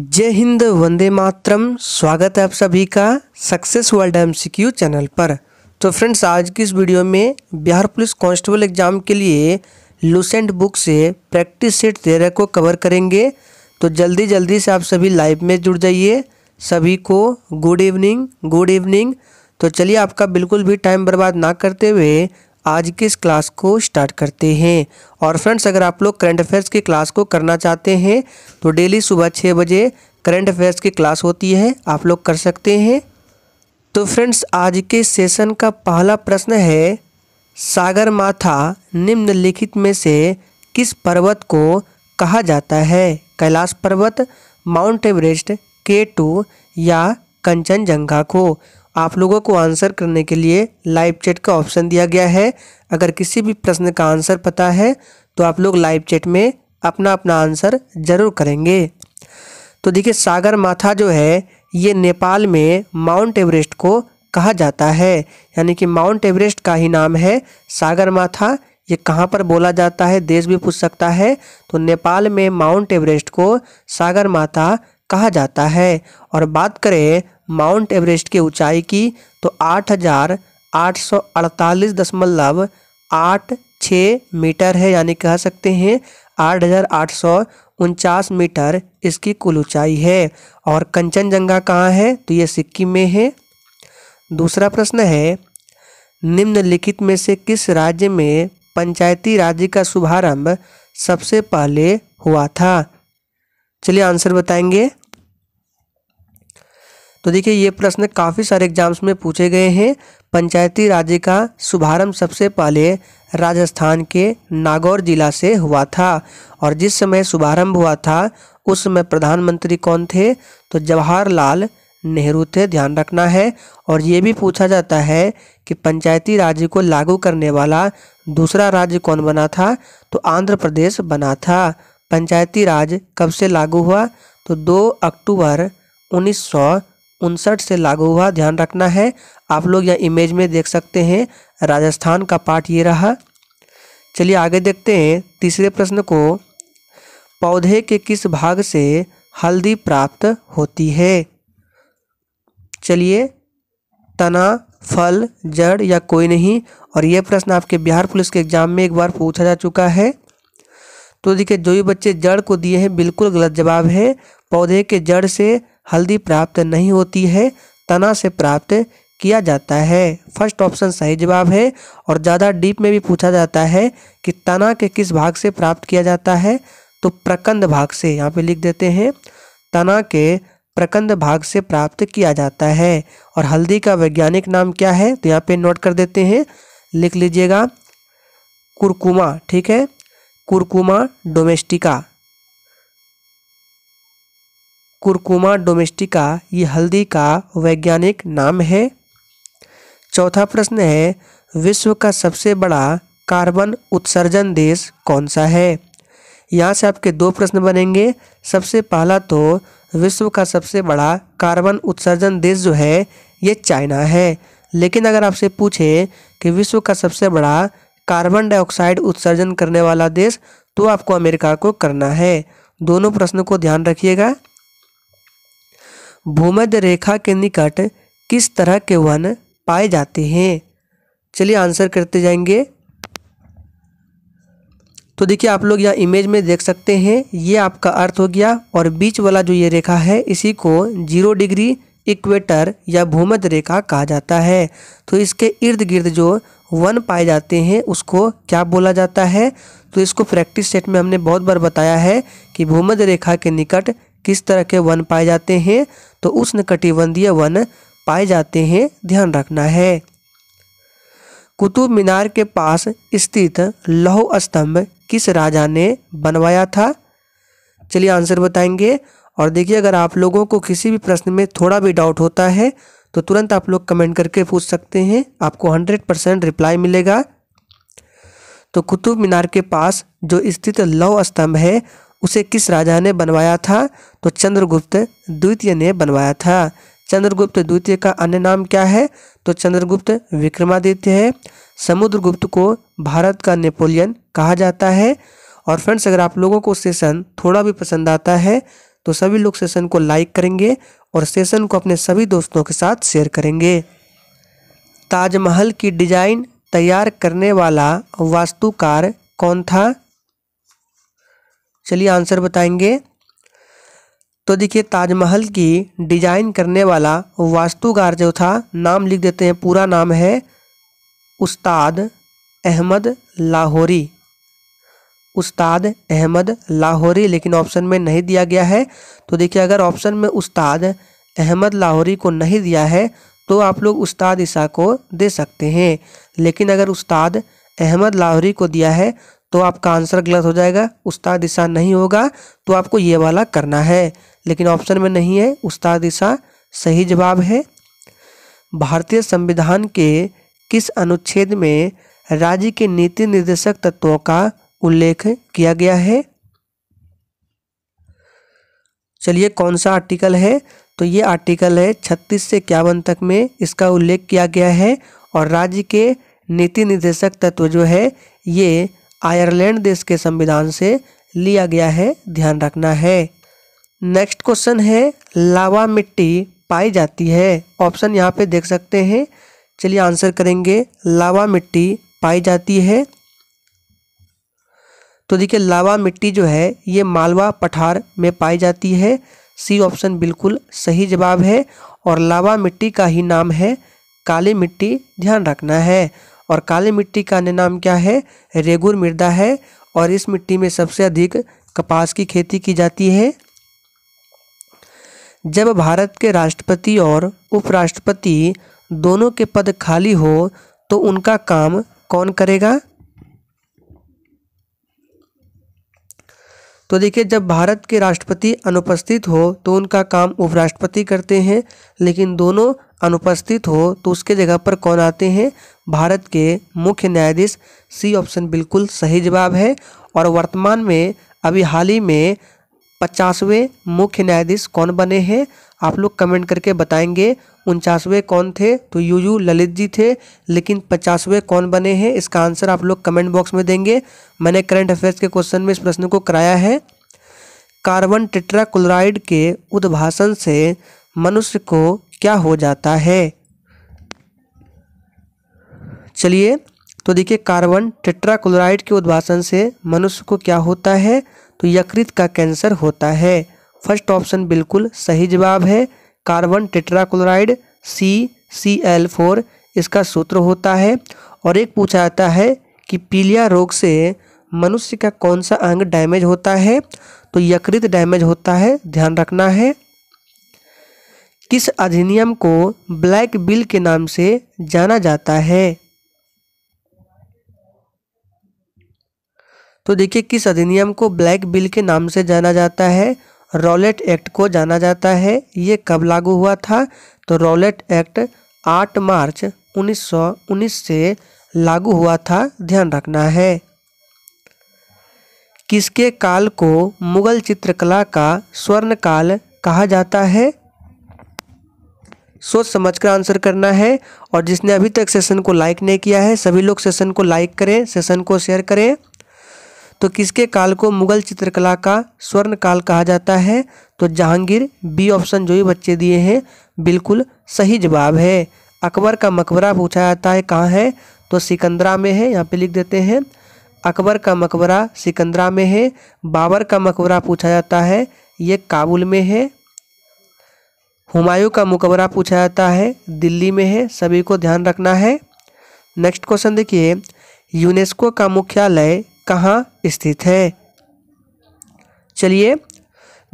जय हिंद वंदे मातरम स्वागत है आप सभी का सक्सेस वर्ल्ड एम चैनल पर तो फ्रेंड्स आज की इस वीडियो में बिहार पुलिस कांस्टेबल एग्जाम के लिए लूसेंट बुक से प्रैक्टिस सेट तेरह को कवर करेंगे तो जल्दी जल्दी से आप सभी लाइव में जुड़ जाइए सभी को गुड इवनिंग गुड इवनिंग तो चलिए आपका बिल्कुल भी टाइम बर्बाद ना करते हुए आज के इस क्लास को स्टार्ट करते हैं और फ्रेंड्स अगर आप लोग करंट अफेयर्स की क्लास को करना चाहते हैं तो डेली सुबह छः बजे करंट अफेयर्स की क्लास होती है आप लोग कर सकते हैं तो फ्रेंड्स आज के सेशन का पहला प्रश्न है सागर माथा निम्नलिखित में से किस पर्वत को कहा जाता है कैलाश पर्वत माउंट एवरेस्ट के टू या कंचनजंगा को आप लोगों को आंसर करने के लिए लाइव चैट का ऑप्शन दिया गया है अगर किसी भी प्रश्न का आंसर पता है तो आप लोग लाइव चैट में अपना अपना आंसर ज़रूर करेंगे तो देखिए सागर माथा जो है ये नेपाल में माउंट एवरेस्ट को कहा जाता है यानी कि माउंट एवरेस्ट का ही नाम है सागर माथा ये कहाँ पर बोला जाता है देश भी पूछ सकता है तो नेपाल में माउंट एवरेस्ट को सागर माथा कहा जाता है और बात करें माउंट एवरेस्ट की ऊंचाई की तो आठ हज़ार आठ सौ अड़तालीस दशमलव आठ छः मीटर है यानी कह सकते हैं आठ हज़ार आठ सौ उनचास मीटर इसकी कुल ऊंचाई है और कंचनजंगा कहाँ है तो ये सिक्किम में है दूसरा प्रश्न है निम्नलिखित में से किस राज्य में पंचायती राज्य का शुभारंभ सबसे पहले हुआ था चलिए आंसर बताएंगे तो देखिए ये प्रश्न काफ़ी सारे एग्जाम्स में पूछे गए हैं पंचायती राज का शुभारंभ सबसे पहले राजस्थान के नागौर जिला से हुआ था और जिस समय शुभारंभ हुआ था उस समय प्रधानमंत्री कौन थे तो जवाहरलाल नेहरू थे ध्यान रखना है और ये भी पूछा जाता है कि पंचायती राज्य को लागू करने वाला दूसरा राज्य कौन बना था तो आंध्र प्रदेश बना था पंचायती राज कब से लागू हुआ तो 2 अक्टूबर उन्नीस उनसठ से लागू हुआ ध्यान रखना है आप लोग यहाँ इमेज में देख सकते हैं राजस्थान का पार्ट ये रहा चलिए आगे देखते हैं तीसरे प्रश्न को पौधे के किस भाग से हल्दी प्राप्त होती है चलिए तना फल जड़ या कोई नहीं और यह प्रश्न आपके बिहार पुलिस के एग्जाम में एक बार पूछा जा चुका है तो देखिए जो भी बच्चे जड़ को दिए हैं बिल्कुल गलत जवाब है पौधे के जड़ से हल्दी प्राप्त नहीं होती है तना से प्राप्त किया जाता है फर्स्ट ऑप्शन सही जवाब है और ज़्यादा डीप में भी पूछा जाता है कि तना के किस भाग से प्राप्त किया जाता है तो प्रकंद भाग से यहाँ पे लिख देते हैं तना के प्रकंद भाग से प्राप्त किया जाता है और हल्दी का वैज्ञानिक नाम क्या है तो यहाँ पे नोट कर देते हैं लिख लीजिएगा कुरकुमा ठीक है कुरकुमा डोमेस्टिका कुरकुमा डोमेस्टिका ये हल्दी का वैज्ञानिक नाम है चौथा प्रश्न है विश्व का सबसे बड़ा कार्बन उत्सर्जन देश कौन सा है यहाँ से आपके दो प्रश्न बनेंगे सबसे पहला तो विश्व का सबसे बड़ा कार्बन उत्सर्जन देश जो है ये चाइना है लेकिन अगर आपसे पूछे कि विश्व का सबसे बड़ा कार्बन डाइऑक्साइड उत्सर्जन करने वाला देश तो आपको अमेरिका को करना है दोनों प्रश्नों को ध्यान रखिएगा भूमध्य रेखा के निकट किस तरह के वन पाए जाते हैं चलिए आंसर करते जाएंगे तो देखिए आप लोग यहाँ इमेज में देख सकते हैं ये आपका अर्थ हो गया और बीच वाला जो ये रेखा है इसी को जीरो डिग्री इक्वेटर या भूमध्य रेखा कहा जाता है तो इसके इर्द गिर्द जो वन पाए जाते हैं उसको क्या बोला जाता है तो इसको प्रैक्टिस सेट में हमने बहुत बार बताया है कि भूमध्य रेखा के निकट किस तरह के वन पाए जाते हैं तो उष्ण कटिबंधीय वन पाए जाते हैं ध्यान रखना है कुतुब मीनार के पास स्थित लौह स्तंभ किस राजा ने बनवाया था चलिए आंसर बताएंगे और देखिए अगर आप लोगों को किसी भी प्रश्न में थोड़ा भी डाउट होता है तो तुरंत आप लोग कमेंट करके पूछ सकते हैं आपको हंड्रेड परसेंट रिप्लाई मिलेगा तो कुतुब मीनार के पास जो स्थित लौह स्तंभ है उसे किस राजा ने बनवाया था तो चंद्रगुप्त द्वितीय ने बनवाया था चंद्रगुप्त द्वितीय का अन्य नाम क्या है तो चंद्रगुप्त विक्रमादित्य है समुद्रगुप्त को भारत का नेपोलियन कहा जाता है और फ्रेंड्स अगर आप लोगों को सेशन थोड़ा भी पसंद आता है तो सभी लोग सेशन को लाइक करेंगे और सेशन को अपने सभी दोस्तों के साथ शेयर करेंगे ताजमहल की डिजाइन तैयार करने वाला वास्तुकार कौन था चलिए आंसर बताएंगे तो देखिए ताजमहल की डिजाइन करने वाला वास्तुकार जो था नाम लिख देते हैं पूरा नाम है उस्ताद अहमद लाहौरी उस्ताद अहमद लाहौरी लेकिन ऑप्शन में नहीं दिया गया है तो देखिए अगर ऑप्शन में उस्ताद अहमद लाहौरी को नहीं दिया है तो आप लोग उस्ताद ईसा को दे सकते हैं लेकिन अगर उस्ताद अहमद लाहौरी को दिया है तो आपका आंसर गलत हो जाएगा उस्ताद ईसा नहीं होगा तो आपको ये वाला करना है लेकिन ऑप्शन में नहीं है उस्ताद ईसा सही जवाब है भारतीय संविधान के किस अनुच्छेद में राज्य के नीति निर्देशक तत्वों का उल्लेख किया गया है चलिए कौन सा आर्टिकल है तो ये आर्टिकल है छत्तीस से इक्यावन तक में इसका उल्लेख किया गया है और राज्य के नीति निर्देशक तत्व जो है ये आयरलैंड देश के संविधान से लिया गया है ध्यान रखना है नेक्स्ट क्वेश्चन है लावा मिट्टी पाई जाती है ऑप्शन यहाँ पे देख सकते हैं चलिए आंसर करेंगे लावा मिट्टी पाई जाती है तो देखिए लावा मिट्टी जो है ये मालवा पठार में पाई जाती है सी ऑप्शन बिल्कुल सही जवाब है और लावा मिट्टी का ही नाम है काली मिट्टी ध्यान रखना है और काली मिट्टी का अन्य नाम क्या है रेगुर मृदा है और इस मिट्टी में सबसे अधिक कपास की खेती की जाती है जब भारत के राष्ट्रपति और उपराष्ट्रपति दोनों के पद खाली हो तो उनका काम कौन करेगा तो देखिए जब भारत के राष्ट्रपति अनुपस्थित हो तो उनका काम उपराष्ट्रपति करते हैं लेकिन दोनों अनुपस्थित हो तो उसके जगह पर कौन आते हैं भारत के मुख्य न्यायाधीश सी ऑप्शन बिल्कुल सही जवाब है और वर्तमान में अभी हाल ही में पचासवें मुख्य न्यायाधीश कौन बने हैं आप लोग कमेंट करके बताएंगे उनचासवें कौन थे तो यू यू ललित जी थे लेकिन पचासवें कौन बने हैं इसका आंसर आप लोग कमेंट बॉक्स में देंगे मैंने करंट अफेयर्स के क्वेश्चन में इस प्रश्न को कराया है कार्बन टेट्राक्लोराइड के उद्भाषण से मनुष्य को क्या हो जाता है चलिए तो देखिए कार्बन टेट्राक्लोराइड के उद्भाषण से मनुष्य को क्या होता है तो यकृत का कैंसर होता है फर्स्ट ऑप्शन बिल्कुल सही जवाब है carbon tetrachloride C C L four इसका सूत्र होता है और एक पूछा जाता है कि पीलिया रोग से मनुष्य का कौन सा अंग डैमेज होता है तो यकृत डैमेज होता है ध्यान रखना है किस अधिनियम को ब्लैक बिल के नाम से जाना जाता है तो देखिए किस अधिनियम को ब्लैक बिल के नाम से जाना जाता है रॉलेट एक्ट को जाना जाता है ये कब लागू हुआ था तो रॉलेट एक्ट 8 मार्च 1919 से लागू हुआ था ध्यान रखना है किसके काल को मुगल चित्रकला का स्वर्ण काल कहा जाता है सोच समझ कर आंसर करना है और जिसने अभी तक सेशन को लाइक नहीं किया है सभी लोग सेशन को लाइक करें सेशन को शेयर करें तो किसके काल को मुगल चित्रकला का स्वर्ण काल कहा जाता है तो जहांगीर बी ऑप्शन जो भी बच्चे दिए हैं बिल्कुल सही जवाब है अकबर का मकबरा पूछा जाता है कहाँ है तो सिकंदरा में है यहाँ पे लिख देते हैं अकबर का मकबरा सिकंदरा में है बाबर का मकबरा पूछा जाता है ये काबुल में है हुमायूं का मुकबरा पूछा जाता है दिल्ली में है सभी को ध्यान रखना है नेक्स्ट क्वेश्चन देखिए यूनेस्को का मुख्यालय कहाँ स्थित है चलिए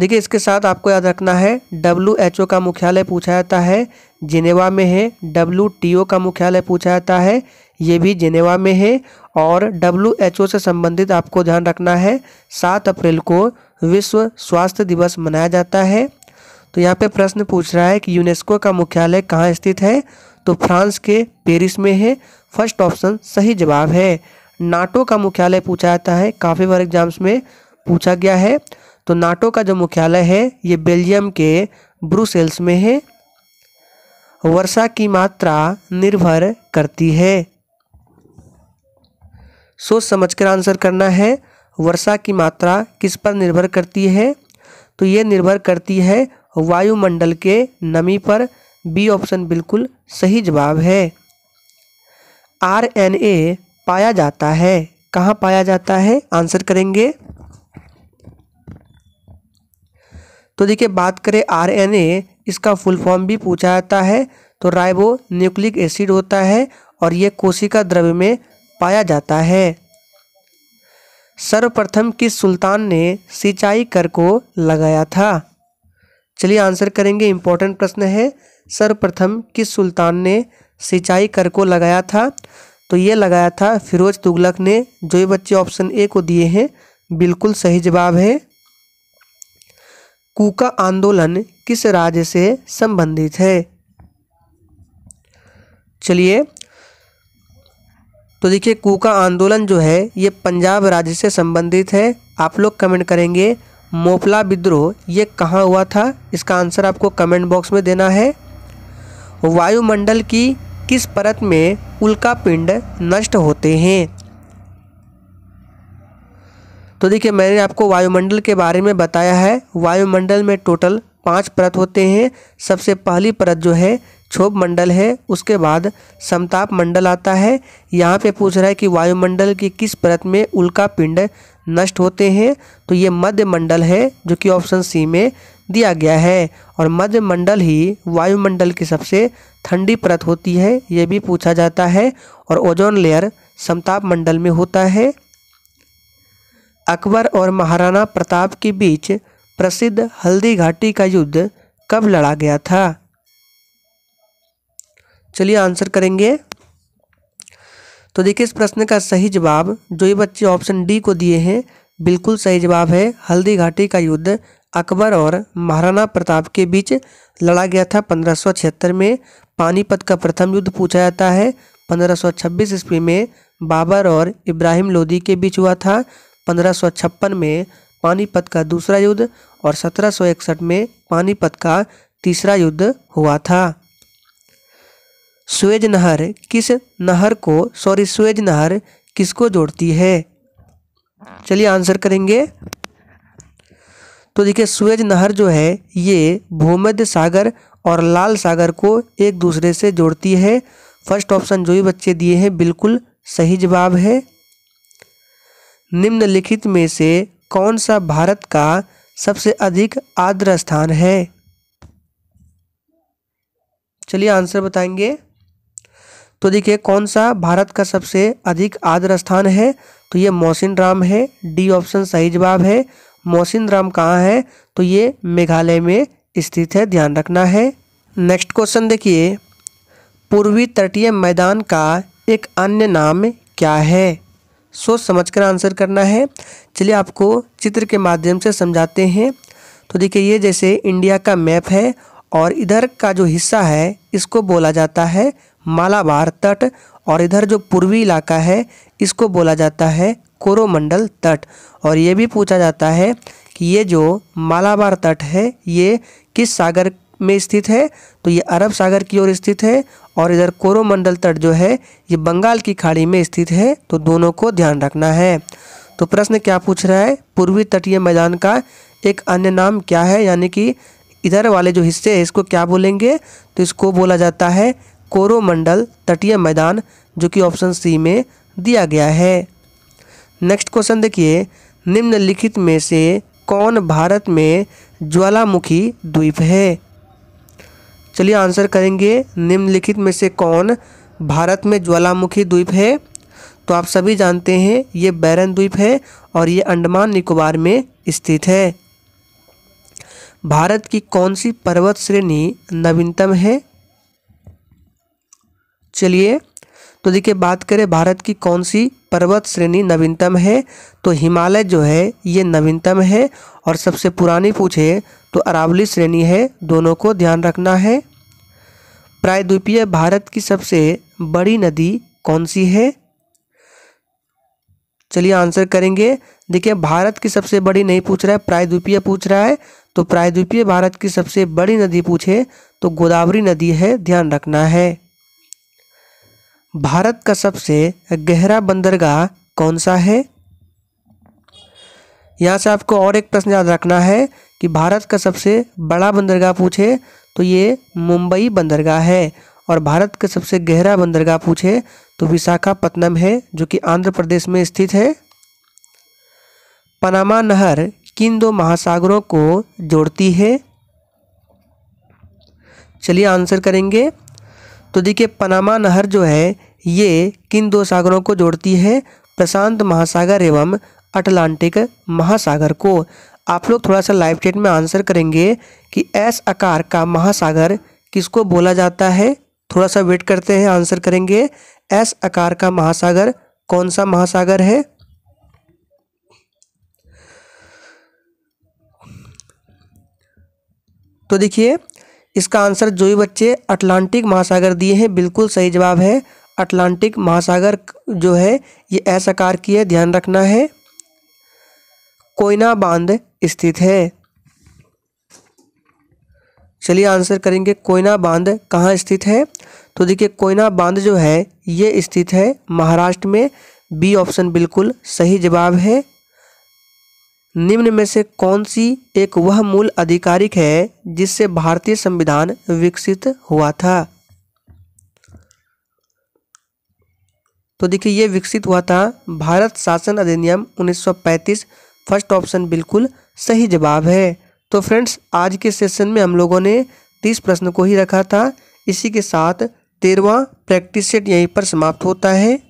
देखिए इसके साथ आपको याद रखना है डब्ल्यू एच ओ का मुख्यालय पूछा जाता है जिनेवा में है डब्ल्यू टी ओ का मुख्यालय पूछा जाता है ये भी जिनेवा में है और डब्ल्यू एच ओ से संबंधित आपको ध्यान रखना है सात अप्रैल को विश्व स्वास्थ्य दिवस मनाया जाता है तो यहाँ पे प्रश्न पूछ रहा है कि यूनेस्को का मुख्यालय कहाँ स्थित है तो फ्रांस के पेरिस में है फर्स्ट ऑप्शन सही जवाब है नाटो का मुख्यालय पूछा जाता है काफ़ी बार एग्जाम्स में पूछा गया है तो नाटो का जो मुख्यालय है ये बेल्जियम के ब्रुसेल्स में है वर्षा की मात्रा निर्भर करती है सोच समझकर आंसर करना है वर्षा की मात्रा किस पर निर्भर करती है तो ये निर्भर करती है वायुमंडल के नमी पर बी ऑप्शन बिल्कुल सही जवाब है आर एन ए पाया जाता है कहाँ पाया जाता है आंसर करेंगे तो देखिए बात करें आर एन ए इसका फुल फॉर्म भी पूछा जाता है तो राइबो न्यूक्लिक एसिड होता है और ये कोशिका द्रव्य में पाया जाता है सर्वप्रथम किस सुल्तान ने सिंचाई कर को लगाया था चलिए आंसर करेंगे इंपॉर्टेंट प्रश्न है सर्वप्रथम किस सुल्तान ने सिंचाई कर को लगाया था तो ये लगाया था फिरोज तुगलक ने जो ये बच्चे ऑप्शन ए को दिए हैं बिल्कुल सही जवाब है कूका आंदोलन किस राज्य से संबंधित है चलिए तो देखिए कूका आंदोलन जो है ये पंजाब राज्य से संबंधित है आप लोग कमेंट करेंगे मोपला विद्रोह ये कहाँ हुआ था इसका आंसर आपको कमेंट बॉक्स में देना है वायुमंडल की किस परत में उल्का पिंड नष्ट होते हैं तो देखिए मैंने आपको वायुमंडल के बारे में बताया है वायुमंडल में टोटल पांच परत होते हैं सबसे पहली परत जो है क्षोभ मंडल है उसके बाद समताप मंडल आता है यहाँ पे पूछ रहा है कि वायुमंडल की किस परत में उल्का पिंड नष्ट होते हैं तो ये मध्य मंडल है जो कि ऑप्शन सी में दिया गया है और मध्य मंडल ही वायुमंडल की सबसे ठंडी परत होती है ये भी पूछा जाता है और ओजोन लेयर समताप मंडल में होता है अकबर और महाराणा प्रताप के बीच प्रसिद्ध हल्दी घाटी का युद्ध कब लड़ा गया था चलिए आंसर करेंगे तो देखिए इस प्रश्न का सही जवाब जो ये बच्चे ऑप्शन डी को दिए हैं बिल्कुल सही जवाब है हल्दी घाटी का युद्ध अकबर और महाराणा प्रताप के बीच लड़ा गया था पंद्रह में पानीपत का प्रथम युद्ध पूछा जाता है 1526 ईस्वी में बाबर और इब्राहिम लोदी के बीच हुआ था पंद्रह में पानीपत का दूसरा युद्ध और सत्रह में पानीपत का तीसरा युद्ध हुआ था स्वेज नहर किस नहर को सॉरी स्वेज नहर किसको जोड़ती है चलिए आंसर करेंगे तो देखिए स्वेज नहर जो है ये भूमध्य सागर और लाल सागर को एक दूसरे से जोड़ती है फर्स्ट ऑप्शन जो भी बच्चे दिए हैं बिल्कुल सही जवाब है निम्नलिखित में से कौन सा भारत का सबसे अधिक आर्द्र स्थान है चलिए आंसर बताएंगे तो देखिए कौन सा भारत का सबसे अधिक आदर स्थान है तो ये मोहसिन राम है डी ऑप्शन सही जवाब है मोहसिन राम कहाँ है तो ये मेघालय में स्थित है ध्यान रखना है नेक्स्ट क्वेश्चन देखिए पूर्वी तटीय मैदान का एक अन्य नाम क्या है सोच समझ कर आंसर करना है चलिए आपको चित्र के माध्यम से समझाते हैं तो देखिए ये जैसे इंडिया का मैप है और इधर का जो हिस्सा है इसको बोला जाता है मालाबार तट और इधर जो पूर्वी इलाका है इसको बोला जाता है कोरोमंडल तट और ये भी पूछा जाता है कि ये जो मालाबार तट है ये किस सागर में स्थित है तो ये अरब सागर की ओर स्थित है और इधर कोरोमंडल तट जो है ये बंगाल की खाड़ी में स्थित है तो दोनों को ध्यान रखना है तो प्रश्न क्या पूछ रहा है पूर्वी तटीय मैदान का एक अन्य नाम क्या है यानी कि इधर वाले जो हिस्से हैं इसको क्या बोलेंगे तो इसको बोला जाता है कोरोमंडल तटीय मैदान जो कि ऑप्शन सी में दिया गया है नेक्स्ट क्वेश्चन देखिए निम्नलिखित में से कौन भारत में ज्वालामुखी द्वीप है चलिए आंसर करेंगे निम्नलिखित में से कौन भारत में ज्वालामुखी द्वीप है तो आप सभी जानते हैं ये बैरन द्वीप है और ये अंडमान निकोबार में स्थित है भारत की कौन सी पर्वत श्रेणी नवीनतम है चलिए तो देखिए बात करें भारत की कौन सी पर्वत श्रेणी नवीनतम है तो हिमालय जो है ये नवीनतम है और सबसे पुरानी पूछे तो अरावली श्रेणी है दोनों को ध्यान रखना है प्रायद्वीपीय भारत की सबसे बड़ी नदी कौन सी है चलिए आंसर करेंगे देखिए भारत की सबसे बड़ी नहीं पूछ रहा है प्रायद्वीपीय पूछ रहा है तो प्रायद्वीपीय भारत की सबसे बड़ी नदी पूछे तो गोदावरी नदी है ध्यान रखना है भारत का सबसे गहरा बंदरगाह कौन सा है यहाँ से आपको और एक प्रश्न याद रखना है कि भारत का सबसे बड़ा बंदरगाह पूछे तो ये मुंबई बंदरगाह है और भारत का सबसे गहरा बंदरगाह पूछे तो विशाखापत्तनम है जो कि आंध्र प्रदेश में स्थित है पनामा नहर किन दो महासागरों को जोड़ती है चलिए आंसर करेंगे तो देखिए पनामा नहर जो है ये किन दो सागरों को जोड़ती है प्रशांत महासागर एवं अटलांटिक महासागर को आप लोग थोड़ा सा लाइव चैट में आंसर करेंगे कि एस आकार का महासागर किसको बोला जाता है थोड़ा सा वेट करते हैं आंसर करेंगे एस आकार का महासागर कौन सा महासागर है तो देखिए इसका आंसर जो भी बच्चे अटलांटिक महासागर दिए हैं बिल्कुल सही जवाब है अटलांटिक महासागर जो है ये ऐसा कार की है ध्यान रखना है कोयना बांध स्थित है चलिए आंसर करेंगे कोयना बांध कहाँ स्थित है तो देखिए कोयना बांध जो है ये स्थित है महाराष्ट्र में बी ऑप्शन बिल्कुल सही जवाब है निम्न में से कौन सी एक वह मूल आधिकारिक है जिससे भारतीय संविधान विकसित हुआ था तो देखिए ये विकसित हुआ था भारत शासन अधिनियम 1935 फर्स्ट ऑप्शन बिल्कुल सही जवाब है तो फ्रेंड्स आज के सेशन में हम लोगों ने तीस प्रश्न को ही रखा था इसी के साथ तेरवा प्रैक्टिस सेट यहीं पर समाप्त होता है